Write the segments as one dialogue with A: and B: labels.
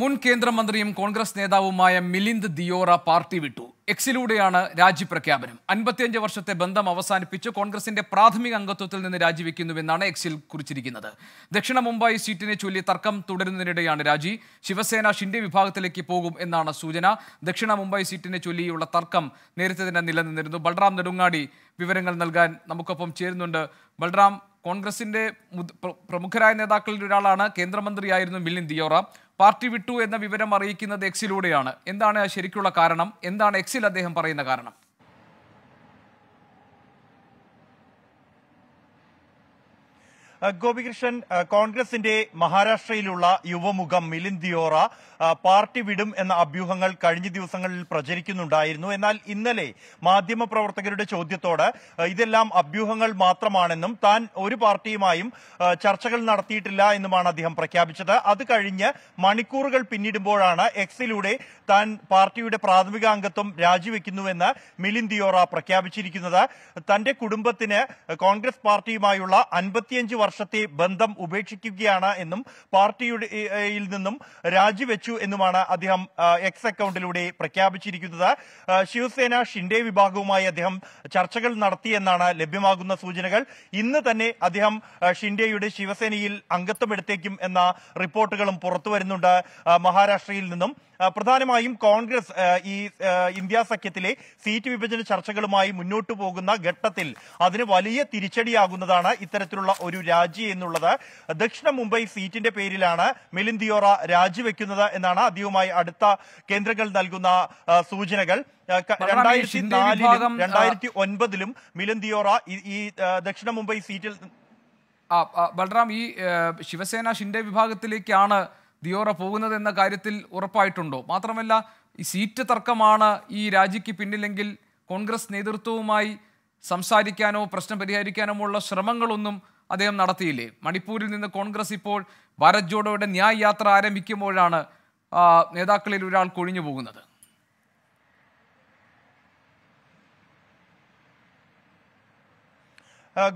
A: മുൻ കേന്ദ്രമന്ത്രിയും കോൺഗ്രസ് നേതാവുമായ മിലിന്ദ് ദിയോറ പാർട്ടി വിട്ടു എക്സിലൂടെയാണ് രാജിപ്രഖ്യാപനം അൻപത്തിയഞ്ച് വർഷത്തെ ബന്ധം അവസാനിപ്പിച്ച് കോൺഗ്രസിന്റെ പ്രാഥമിക അംഗത്വത്തിൽ നിന്ന് രാജിവെക്കുന്നുവെന്നാണ് എക്സിൽ കുറിച്ചിരിക്കുന്നത് ദക്ഷിണ മുംബൈ സീറ്റിനെ ചൊല്ലി തർക്കം തുടരുന്നതിനിടെയാണ് രാജി ശിവസേന ഷിൻഡെ വിഭാഗത്തിലേക്ക് പോകും എന്നാണ് സൂചന ദക്ഷിണ മുംബൈ സീറ്റിനെ ചൊല്ലിയുള്ള തർക്കം നേരത്തെ തന്നെ നിലനിന്നിരുന്നു ബൽറാം നെടുങ്ങാടി വിവരങ്ങൾ നൽകാൻ നമുക്കൊപ്പം ചേരുന്നുണ്ട് ബൽറാം കോൺഗ്രസിന്റെ പ്രമുഖരായ നേതാക്കളിൽ ഒരാളാണ് കേന്ദ്രമന്ത്രിയായിരുന്നു മിലിൻ ദിയോറ പാർട്ടി വിട്ടു എന്ന വിവരം അറിയിക്കുന്നത് എക്സിലൂടെയാണ് എന്താണ് ശരിക്കുള്ള കാരണം എന്താണ് എക്സിൽ അദ്ദേഹം പറയുന്ന കാരണം
B: ഗോപികൃഷ്ണൻ കോൺഗ്രസിന്റെ മഹാരാഷ്ട്രയിലുള്ള യുവമുഖം മിലിൻ ദിയോറ പാർട്ടി വിടും എന്ന അഭ്യൂഹങ്ങൾ കഴിഞ്ഞ ദിവസങ്ങളിൽ പ്രചരിക്കുന്നുണ്ടായിരുന്നു എന്നാൽ ഇന്നലെ മാധ്യമപ്രവർത്തകരുടെ ചോദ്യത്തോട് ഇതെല്ലാം അഭ്യൂഹങ്ങൾ മാത്രമാണെന്നും താൻ ഒരു പാർട്ടിയുമായും ചർച്ചകൾ നടത്തിയിട്ടില്ല എന്നുമാണ് അദ്ദേഹം പ്രഖ്യാപിച്ചത് അത് കഴിഞ്ഞ് മണിക്കൂറുകൾ പിന്നിടുമ്പോഴാണ് എക്സിലൂടെ താൻ പാർട്ടിയുടെ പ്രാഥമിക അംഗത്വം രാജിവെക്കുന്നുവെന്ന് മിലിൻ ദിയോറ പ്രഖ്യാപിച്ചിരിക്കുന്നത് തന്റെ കുടുംബത്തിന് കോൺഗ്രസ് പാർട്ടിയുമായുള്ള അൻപത്തിയഞ്ച് വർഷത്തെ ബന്ധം ഉപേക്ഷിക്കുകയാണ് എന്നും പാർട്ടിയുടെ നിന്നും രാജിവെച്ചു എന്നുമാണ് അദ്ദേഹം എക്സ് അക്കൗണ്ടിലൂടെ പ്രഖ്യാപിച്ചിരിക്കുന്നത് ശിവസേന ഷിൻഡേ വിഭാഗവുമായി അദ്ദേഹം ചർച്ചകൾ നടത്തിയെന്നാണ് ലഭ്യമാകുന്ന സൂചനകൾ ഇന്ന് തന്നെ അദ്ദേഹം ഷിൻഡേയുടെ ശിവസേനയിൽ അംഗത്വം എടുത്തേക്കും എന്ന റിപ്പോർട്ടുകളും പുറത്തുവരുന്നുണ്ട് മഹാരാഷ്ട്രയിൽ നിന്നും പ്രധാനമായും കോൺഗ്രസ് ഈ ഇന്ത്യ സഖ്യത്തിലെ സീറ്റ് വിഭജന ചർച്ചകളുമായി മുന്നോട്ടു പോകുന്ന ഘട്ടത്തിൽ അതിന് വലിയ തിരിച്ചടിയാകുന്നതാണ് ഇത്തരത്തിലുള്ള ഒരു രാജി എന്നുള്ളത് ദക്ഷിണ മുംബൈ സീറ്റിന്റെ പേരിലാണ് മിലിന്തിയോറ രാജിവെക്കുന്നത് എന്നാണ് ആദ്യവുമായി അടുത്ത കേന്ദ്രങ്ങൾ നൽകുന്ന സൂചനകൾ രണ്ടായിരത്തി നാലിലും രണ്ടായിരത്തി
A: ഒൻപതിലും മിലിന്തിയോറ ഈ ദക്ഷിണ മുംബൈ സീറ്റിൽ ബൽറാം ഈ ശിവസേന ഷിൻഡെ വിഭാഗത്തിലേക്കാണ് ദിയോറ പോകുന്നത് എന്ന കാര്യത്തിൽ ഉറപ്പായിട്ടുണ്ടോ മാത്രമല്ല ഈ സീറ്റ് തർക്കമാണ് ഈ രാജിക്ക് പിന്നിലെങ്കിൽ കോൺഗ്രസ് നേതൃത്വവുമായി സംസാരിക്കാനോ പ്രശ്നം പരിഹരിക്കാനോ ഉള്ള ശ്രമങ്ങളൊന്നും അദ്ദേഹം നടത്തിയില്ലേ മണിപ്പൂരിൽ നിന്ന് കോൺഗ്രസ് ഇപ്പോൾ ഭാരത് ജോഡോയുടെ ന്യായ യാത്ര ആരംഭിക്കുമ്പോഴാണ് നേതാക്കളിൽ ഒരാൾ കൊഴിഞ്ഞു പോകുന്നത്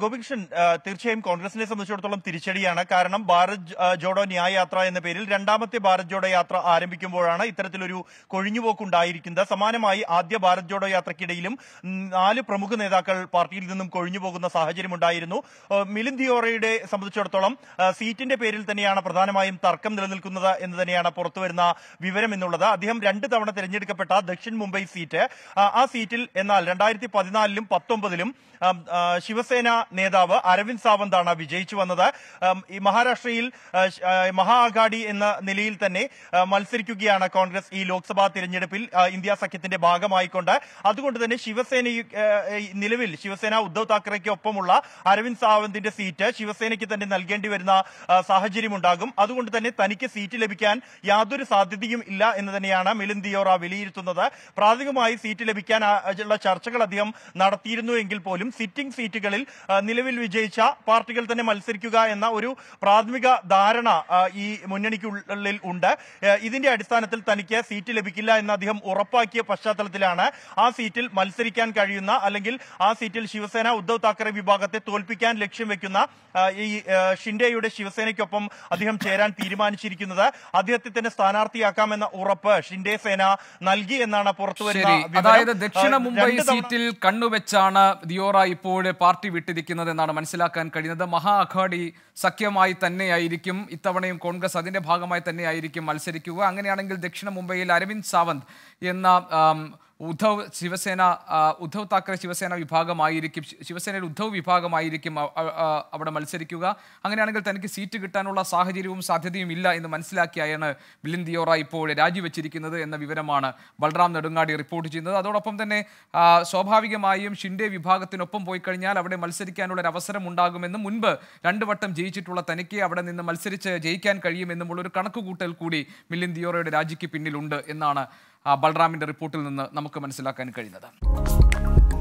A: ഗോപികൃഷ്ണൻ തീർച്ചയായും
B: കോൺഗ്രസിനെ സംബന്ധിച്ചിടത്തോളം തിരിച്ചടിയാണ് കാരണം ഭാരത് ജോഡോ ന്യായ യാത്ര എന്ന പേരിൽ രണ്ടാമത്തെ ഭാരത് ജോഡോ യാത്ര ആരംഭിക്കുമ്പോഴാണ് ഇത്തരത്തിലൊരു ഉണ്ടായിരിക്കുന്നത് സമാനമായി ആദ്യ ഭാരത് ജോഡോ യാത്രയ്ക്കിടയിലും നാല് പ്രമുഖ നേതാക്കൾ പാർട്ടിയിൽ നിന്നും കൊഴിഞ്ഞുപോകുന്ന സാഹചര്യമുണ്ടായിരുന്നു ഉണ്ടായിരുന്നു മിലിന്ദിയോറയുടെ സംബന്ധിച്ചിടത്തോളം സീറ്റിന്റെ പേരിൽ തന്നെയാണ് പ്രധാനമായും തർക്കം നിലനിൽക്കുന്നത് എന്ന് തന്നെയാണ് പുറത്തുവരുന്ന വിവരം എന്നുള്ളത് അദ്ദേഹം രണ്ട് തവണ തിരഞ്ഞെടുക്കപ്പെട്ട ദക്ഷിൺ മുംബൈ സീറ്റ് ആ സീറ്റിൽ എന്നാൽ രണ്ടായിരത്തി പതിനാലിലും പത്തൊമ്പതിലും ശിവസേന ശിവസേന നേതാവ് അരവിന്ദ് സാവന്താണ് വിജയിച്ചു വന്നത് ഈ മഹാരാഷ്ട്രയിൽ മഹാ അഘാഡി എന്ന നിലയിൽ തന്നെ മത്സരിക്കുകയാണ് കോൺഗ്രസ് ഈ ലോക്സഭാ തിരഞ്ഞെടുപ്പിൽ ഇന്ത്യ സഖ്യത്തിന്റെ ഭാഗമായിക്കൊണ്ട് അതുകൊണ്ട് തന്നെ ശിവസേന നിലവിൽ ശിവസേന ഉദ്ധവ് താക്കറെക്കൊപ്പമുള്ള അരവിന്ദ് സാവന്തിന്റെ സീറ്റ് ശിവസേനയ്ക്ക് തന്നെ നൽകേണ്ടി വരുന്ന സാഹചര്യമുണ്ടാകും അതുകൊണ്ട് തന്നെ തനിക്ക് സീറ്റ് ലഭിക്കാൻ യാതൊരു സാധ്യതയും ഇല്ല എന്ന് തന്നെയാണ് മിലിന്ദ് ദിയോറ വിലയിരുത്തുന്നത് പ്രാഥമികമായി സീറ്റ് ലഭിക്കാൻ ഉള്ള ചർച്ചകൾ അദ്ദേഹം നടത്തിയിരുന്നു എങ്കിൽ പോലും സിറ്റിംഗ് സീറ്റുകളിൽ നിലവിൽ വിജയിച്ച പാർട്ടികൾ തന്നെ മത്സരിക്കുക എന്ന ഒരു പ്രാഥമിക ധാരണ ഈ മുന്നണിക്കുള്ളിൽ ഉണ്ട് ഇതിന്റെ അടിസ്ഥാനത്തിൽ തനിക്ക് സീറ്റ് ലഭിക്കില്ല എന്ന് അദ്ദേഹം ഉറപ്പാക്കിയ പശ്ചാത്തലത്തിലാണ് ആ സീറ്റിൽ മത്സരിക്കാൻ കഴിയുന്ന അല്ലെങ്കിൽ ആ സീറ്റിൽ ശിവസേന ഉദ്ധവ് താക്കറെ വിഭാഗത്തെ തോൽപ്പിക്കാൻ ലക്ഷ്യം വെക്കുന്ന ഈ ഷിൻഡെയുടെ ശിവസേനയ്ക്കൊപ്പം അദ്ദേഹം ചേരാൻ തീരുമാനിച്ചിരിക്കുന്നത് അദ്ദേഹത്തെ തന്നെ സ്ഥാനാർത്ഥിയാക്കാമെന്ന ഉറപ്പ് ഷിൻഡെ സേന നൽകി എന്നാണ് പുറത്തുവരുന്നത് അതായത് ദക്ഷിണ മുംബൈ
A: സീറ്റിൽ കണ്ണുവെച്ചാണ് ദിയോറ ഇപ്പോൾ പാർട്ടി വിട്ടു ലക്ഷ്യമിട്ടിരിക്കുന്നത് എന്നാണ് മനസ്സിലാക്കാൻ കഴിയുന്നത് മഹാ അഘാടി സഖ്യമായി തന്നെയായിരിക്കും ഇത്തവണയും കോൺഗ്രസ് അതിൻ്റെ ഭാഗമായി തന്നെയായിരിക്കും മത്സരിക്കുക അങ്ങനെയാണെങ്കിൽ ദക്ഷിണ മുംബൈയിൽ അരവിന്ദ് സാവന്ത് എന്ന ഉദ്ധവ് ശിവസേന ഉദ്ധവ് താക്കറെ ശിവസേന വിഭാഗമായിരിക്കും ശിവസേനയിൽ ഉദ്ധവ് വിഭാഗമായിരിക്കും അവിടെ മത്സരിക്കുക അങ്ങനെയാണെങ്കിൽ തനിക്ക് സീറ്റ് കിട്ടാനുള്ള സാഹചര്യവും സാധ്യതയും ഇല്ല എന്ന് മനസ്സിലാക്കിയാണ് ബിലിന്തിയോറ ദിയോറ ഇപ്പോൾ രാജിവെച്ചിരിക്കുന്നത് എന്ന വിവരമാണ് ബൽറാം നെടുങ്ങാടി റിപ്പോർട്ട് ചെയ്യുന്നത് അതോടൊപ്പം തന്നെ സ്വാഭാവികമായും ഷിൻഡെ വിഭാഗത്തിനൊപ്പം പോയി കഴിഞ്ഞാൽ അവിടെ മത്സരിക്കാനുള്ള ഒരു അവസരം ഉണ്ടാകുമെന്നും മുൻപ് രണ്ടു വട്ടം ജയിച്ചിട്ടുള്ള തനിക്ക് അവിടെ നിന്ന് മത്സരിച്ച് ജയിക്കാൻ കഴിയുമെന്നുമുള്ള ഒരു കണക്കുകൂട്ടൽ കൂടി മില്ലിൻ ദിയോറയുടെ രാജിക്ക് പിന്നിലുണ്ട് എന്നാണ് ബൽറാമിൻ്റെ റിപ്പോർട്ടിൽ നിന്ന് നമുക്ക് മനസ്സിലാക്കാൻ കഴിയുന്നത്